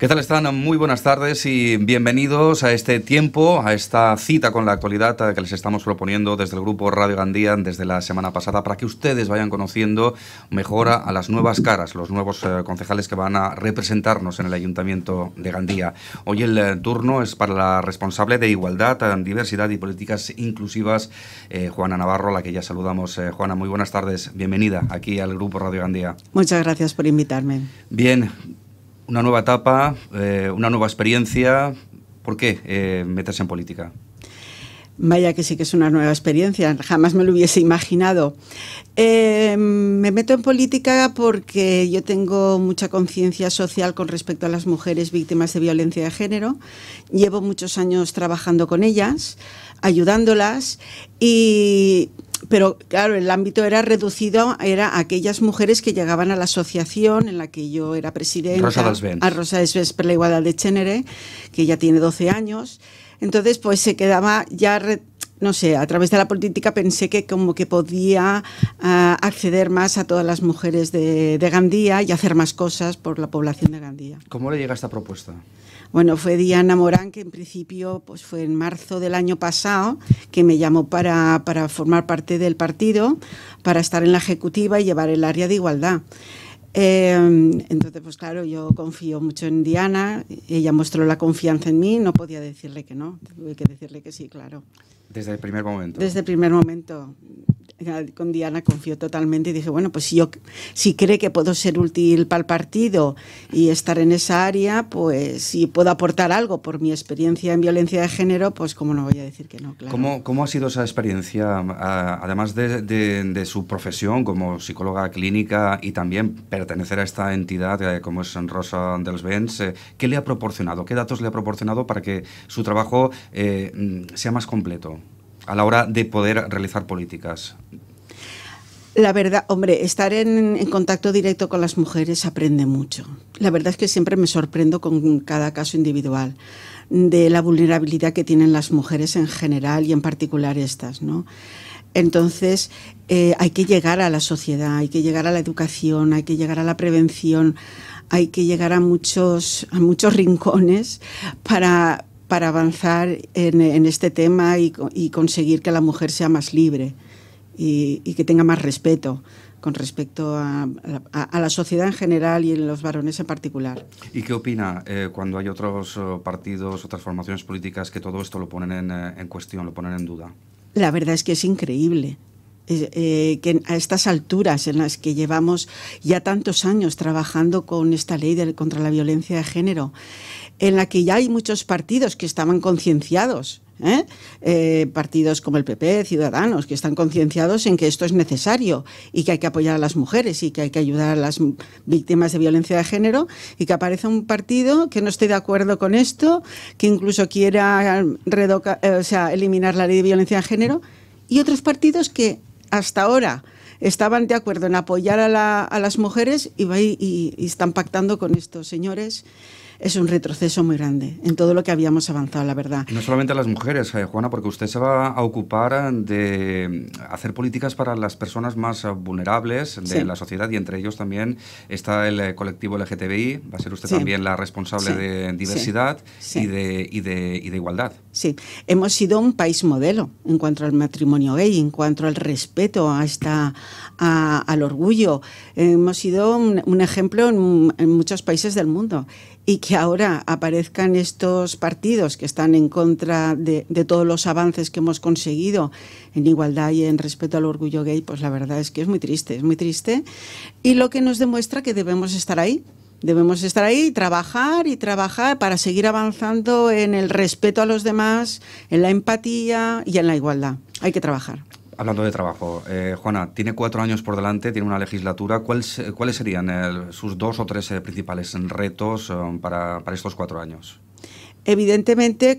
¿Qué tal están? Muy buenas tardes y bienvenidos a este tiempo, a esta cita con la actualidad que les estamos proponiendo desde el grupo Radio Gandía desde la semana pasada para que ustedes vayan conociendo mejor a las nuevas caras, los nuevos eh, concejales que van a representarnos en el Ayuntamiento de Gandía. Hoy el eh, turno es para la responsable de Igualdad, eh, Diversidad y Políticas Inclusivas, Juana Navarro, a la que ya saludamos. Juana, muy buenas tardes. Bienvenida aquí al grupo Radio Gandía. Muchas gracias por invitarme. Bien, una nueva etapa, eh, una nueva experiencia. ¿Por qué eh, meterse en política? Vaya que sí que es una nueva experiencia, jamás me lo hubiese imaginado. Eh, me meto en política porque yo tengo mucha conciencia social con respecto a las mujeres víctimas de violencia de género. Llevo muchos años trabajando con ellas, ayudándolas y pero claro, el ámbito era reducido, era aquellas mujeres que llegaban a la asociación en la que yo era presidenta, Rosa a Rosa Desvens por la Igualdad de Género, que ya tiene 12 años. Entonces, pues se quedaba ya no sé, a través de la política pensé que como que podía ah, acceder más a todas las mujeres de, Gandía y hacer más cosas por la población de Gandía. ¿Cómo le llega esta propuesta? Bueno, fue Diana Morán, que en principio pues fue en marzo del año pasado, que me llamó para, formar parte del partido, para estar en la ejecutiva y llevar el área de igualdad. Em, entonces, pues claro, yo confío mucho en Diana, ella mostró la confianza en mí, no podía decirle que no, tuve que decirle que sí, claro. Desde el primer momento. Desde el primer momento con Diana confío totalmente y dije, bueno, pues si yo si cree que puedo ser útil para el partido y estar en esa área, pues si puedo aportar algo por mi experiencia en violencia de género, pues cómo no voy a decir que no, claro. ¿Cómo, ha sido esa experiencia, además de, su profesión como psicóloga clínica y también pertenecer a esta entidad eh, como es Rosa dels Benz... Eh, ¿qué le ha proporcionado? ¿Qué datos le ha proporcionado para que su trabajo eh, mm, sea más completo? a la hora de poder realizar políticas? La verdad, hombre, estar en, contacto directo con las mujeres aprende mucho. La verdad es que siempre me sorprendo con cada caso individual de la vulnerabilidad que tienen las mujeres en general y en particular estas, ¿no? Entonces, eh, hay que llegar a la sociedad, hay que llegar a la educación, hay que llegar a la prevención, hay que llegar a muchos, a muchos rincones para, para avanzar en, este tema y, conseguir que la mujer sea más libre y, que tenga más respeto con respecto a, la sociedad en general y en los varones en particular. ¿Y qué opina eh, cuando hay otros eh, partidos, otras formaciones políticas que todo esto lo ponen eh, en, cuestión, lo ponen en duda? La verdad es que es increíble. que a estas alturas en las que llevamos ya tantos años trabajando con esta ley contra la violencia de género, en la que ya hay muchos partidos que estaban concienciados. ¿eh? Eh, partidos como el PP, Ciudadanos, que están concienciados en que esto es necesario y que hay que apoyar a las mujeres y que hay que ayudar a las víctimas de violencia de género y que aparece un partido que no esté de acuerdo con esto, que incluso quiera eh, eliminar la ley de violencia de género y otros partidos que hasta ahora estaban de acuerdo en apoyar a, las mujeres y, y están pactando con estos señores es un retroceso muy grande en todo lo que habíamos avanzado, la verdad. no solamente a las mujeres, eh, Juana, porque usted se va a ocupar eh, de hacer políticas para las personas más eh, vulnerables de la sociedad y entre ellos también está el colectivo LGTBI. Va a ser usted también la responsable de diversidad y de, de, igualdad. Sí, hemos sido un país modelo en cuanto al matrimonio gay, en cuanto al respeto a esta, al orgullo. Hemos sido un, ejemplo en, muchos países del mundo y que ahora aparezcan estos partidos que están en contra de, todos los avances que hemos conseguido en igualdad y en respeto al orgullo gay, pues la verdad es que es muy triste, es muy triste. Y lo que nos demuestra que debemos estar ahí. Debemos estar ahí y trabajar y trabajar para seguir avanzando en el respeto a los demás, en la empatía y en la igualdad. Hay que trabajar hablando de trabajo, eh, Juana, tiene cuatro años por delante, tiene una legislatura. ¿Cuáles, serían eh, sus dos o tres eh, principales retos para, estos cuatro años? Evidentemente,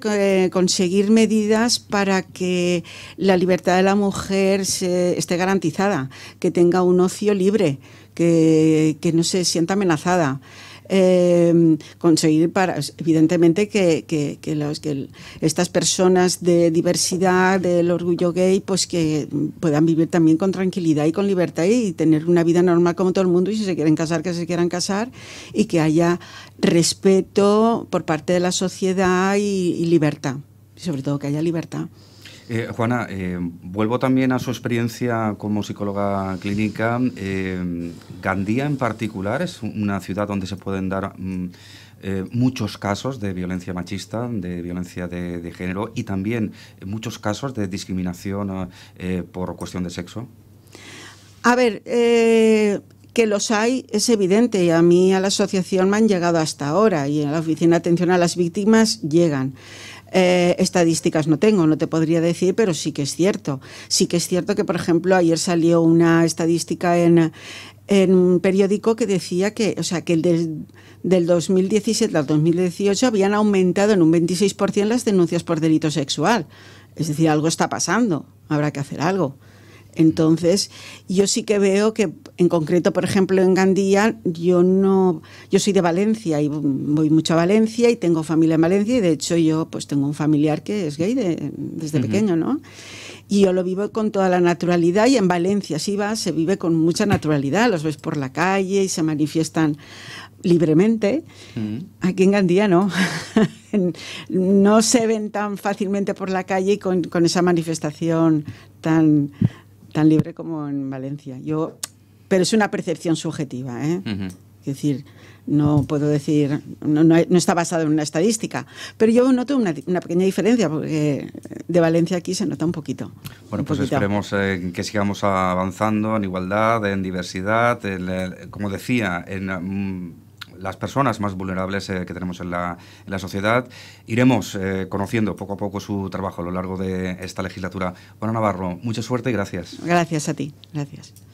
conseguir medidas para que la libertad de la mujer se, esté garantizada, que tenga un ocio libre, que no se sienta amenazada. Em, conseguir para, evidentemente, que, estas personas de diversidad, del orgullo gay, pues que puedan vivir también con tranquilidad y con libertad y tener una vida normal como todo el mundo y si se quieren casar, que se quieran casar y que haya respeto por parte de la sociedad y, y libertad, y sobre todo que haya libertad. Eh, Juana, eh, vuelvo también a su experiencia como psicóloga clínica. Eh, Gandía en particular es una ciudad donde se pueden dar mm, muchos casos de violencia machista, de violencia de, género y también muchos casos de discriminación por cuestión de sexo. A ver, que los hay es evidente y a mí a la asociación me han llegado hasta ahora y a la Oficina de Atención a las Víctimas llegan. Eh, estadísticas no tengo, no te podría decir, pero sí que es cierto. Sí que es cierto que, por ejemplo, ayer salió una estadística en, un periódico que decía que, o sea, que el del 2017 al 2018 habían aumentado en un 26% las denuncias por delito sexual. Es decir, algo está pasando, habrá que hacer algo. Entonces, yo sí que veo que, en concreto, por ejemplo, en Gandía, yo no, yo soy de Valencia y voy mucho a Valencia y tengo familia en Valencia y de hecho yo, pues, tengo un familiar que es gay desde pequeño, ¿no? Y yo lo vivo con toda la naturalidad y en Valencia, si va, se vive con mucha naturalidad, los ves por la calle y se manifiestan libremente. Aquí en Gandía no. no se ven tan fácilmente por la calle y con esa manifestación tan tan libre como en Valencia. Yo, pero es una percepción subjetiva, ¿eh? Es decir, no puedo decir, no, está basado en una estadística, pero yo noto una, pequeña diferencia, porque de Valencia aquí se nota un poquito. Bueno, pues esperemos eh, que sigamos avanzando en igualdad, en diversidad, como decía, en mm, las personas más vulnerables eh, que tenemos en la, sociedad. Iremos eh, conociendo poco a poco su trabajo a lo largo de esta legislatura. Bueno, Navarro, mucha suerte y gracias. Gracias a ti. Gracias.